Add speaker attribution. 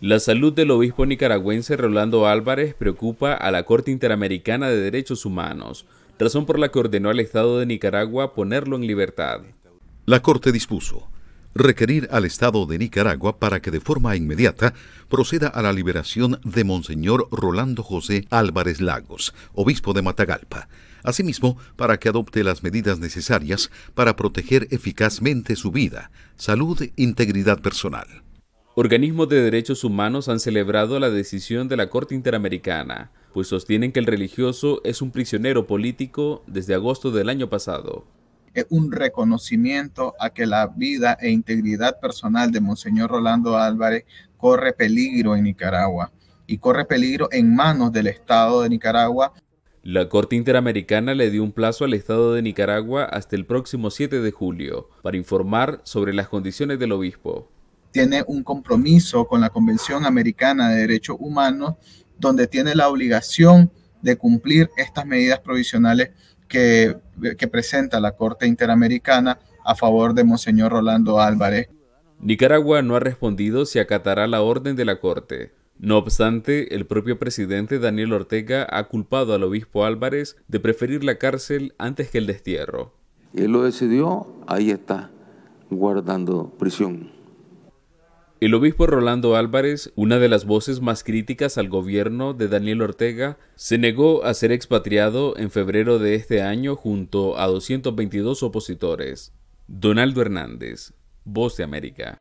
Speaker 1: La salud del obispo nicaragüense Rolando Álvarez preocupa a la Corte Interamericana de Derechos Humanos, razón por la que ordenó al Estado de Nicaragua ponerlo
Speaker 2: en libertad. La Corte dispuso requerir al Estado de Nicaragua para que de forma inmediata proceda a la liberación de Monseñor Rolando José Álvarez Lagos, obispo de Matagalpa, asimismo para que adopte las medidas necesarias para proteger eficazmente su vida, salud e integridad personal.
Speaker 1: Organismos de derechos humanos han celebrado la decisión de la Corte Interamericana, pues sostienen que el religioso es un prisionero político desde agosto del año pasado.
Speaker 3: Es eh, un reconocimiento a que la vida e integridad personal de Monseñor Rolando Álvarez corre peligro en Nicaragua y corre peligro en manos del Estado de Nicaragua.
Speaker 1: La Corte Interamericana le dio un plazo al Estado de Nicaragua hasta el próximo 7 de julio para informar sobre las condiciones del obispo
Speaker 3: tiene un compromiso con la Convención Americana de Derechos Humanos, donde tiene la obligación de cumplir estas medidas provisionales que, presenta la Corte Interamericana a favor de Monseñor Rolando Álvarez.
Speaker 1: Nicaragua no ha respondido si acatará la orden de la Corte. No obstante, el propio presidente Daniel Ortega ha culpado al obispo Álvarez de preferir la cárcel antes que el destierro. Él lo decidió, ahí está, guardando prisión. El obispo Rolando Álvarez, una de las voces más críticas al gobierno de Daniel Ortega, se negó a ser expatriado en febrero de este año junto a 222 opositores. Donaldo Hernández, Voz de América.